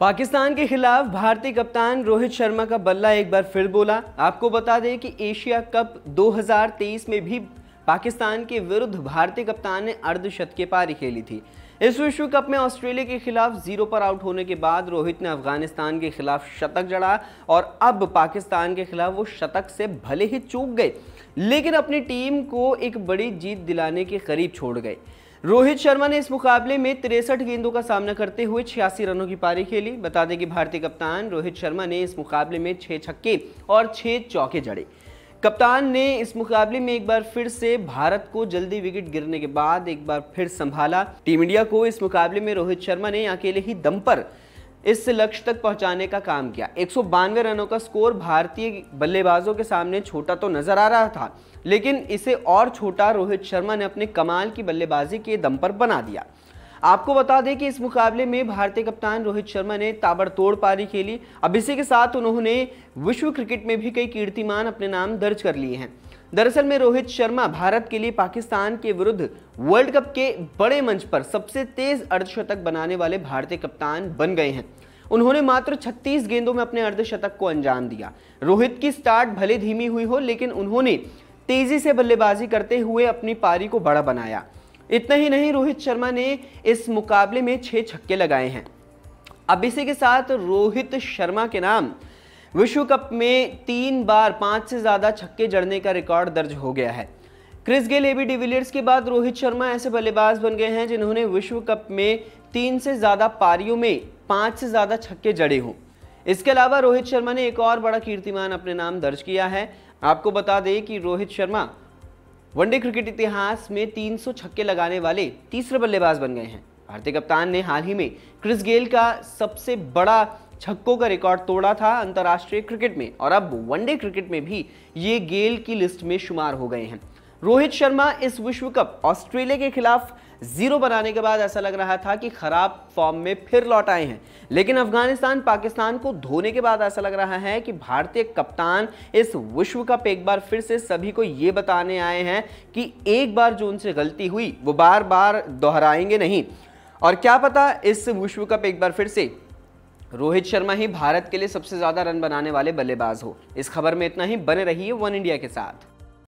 पाकिस्तान के खिलाफ भारतीय कप्तान रोहित शर्मा का बल्ला एक बार फिर बोला आपको बता दें कि एशिया कप 2023 में भी पाकिस्तान के विरुद्ध भारतीय कप्तान ने अर्धशतकीय पारी खेली थी इस विश्व कप में ऑस्ट्रेलिया के खिलाफ जीरो पर आउट होने के बाद रोहित ने अफगानिस्तान के खिलाफ शतक जड़ा और अब पाकिस्तान के खिलाफ वो शतक से भले ही चूक गए लेकिन अपनी टीम को एक बड़ी जीत दिलाने के करीब छोड़ गए रोहित शर्मा ने इस मुकाबले में तिरसठ गेंदों का सामना करते हुए छियासी रनों की पारी खेली बता दें कि भारतीय कप्तान रोहित शर्मा ने इस मुकाबले में छह छक्के और छह चौके जड़े कप्तान ने इस मुकाबले में एक बार फिर से भारत को जल्दी विकेट गिरने के बाद एक बार फिर संभाला टीम इंडिया को इस मुकाबले में रोहित शर्मा ने अकेले ही दम पर इस लक्ष्य तक पहुंचाने का काम किया एक रनों का स्कोर भारतीय बल्लेबाजों के सामने छोटा तो नजर आ रहा था लेकिन इसे और छोटा रोहित शर्मा ने अपने कमाल की बल्लेबाजी के दम पर बना दिया आपको बता दें कि इस मुकाबले में भारतीय कप्तान रोहित शर्मा ने ताबड़तोड़ पारी खेली अब इसी के साथ उन्होंने विश्व क्रिकेट में भी कई कीर्तिमान अपने नाम दर्ज कर लिए हैं दरअसल में रोहित शर्मा भारत के लिए पाकिस्तान के विरुद्ध वर्ल्ड कप के बड़े मंच पर सबसे तेज अर्धशतक बनाने वाले भारतीय कप्तान बन गए हैं उन्होंने मात्र 36 गेंदों में अपने अर्धशतक को अंजाम दिया रोहित की स्टार्ट भले धीमी हुई हो लेकिन उन्होंने तेजी से बल्लेबाजी करते हुए अपनी पारी को बड़ा बनाया इतना ही नहीं रोहित शर्मा ने इस मुकाबले में छह छक्के लगाए हैं अब इसी के साथ रोहित शर्मा के नाम विश्व कप में तीन बार पांच से ज़्यादा छक्के जड़ने का रिकॉर्ड दर्ज हो गया है क्रिस गेल एबी डिविलियर्स के बाद रोहित शर्मा ऐसे बल्लेबाज बन गए हैं जिन्होंने विश्व कप में तीन से ज़्यादा पारियों में पांच से ज़्यादा छक्के जड़े हों इसके अलावा रोहित शर्मा ने एक और बड़ा कीर्तिमान अपने नाम दर्ज किया है आपको बता दें कि रोहित शर्मा वनडे क्रिकेट इतिहास में 300 छक्के लगाने वाले तीसरे बल्लेबाज बन गए हैं भारतीय कप्तान ने हाल ही में क्रिस गेल का सबसे बड़ा छक्कों का रिकॉर्ड तोड़ा था अंतर्राष्ट्रीय क्रिकेट में और अब वनडे क्रिकेट में भी ये गेल की लिस्ट में शुमार हो गए हैं रोहित शर्मा इस विश्व कप ऑस्ट्रेलिया के खिलाफ जीरो बनाने के बाद ऐसा लग रहा था कि खराब फॉर्म में फिर लौट आए हैं लेकिन अफगानिस्तान पाकिस्तान को धोने के बाद ऐसा लग रहा है कि भारतीय कप्तान इस विश्व कप एक बार फिर से सभी को ये बताने आए हैं कि एक बार जो उनसे गलती हुई वो बार बार दोहराएंगे नहीं और क्या पता इस विश्व कप एक बार फिर से रोहित शर्मा ही भारत के लिए सबसे ज़्यादा रन बनाने वाले बल्लेबाज हो इस खबर में इतना ही बने रहिए वन इंडिया के साथ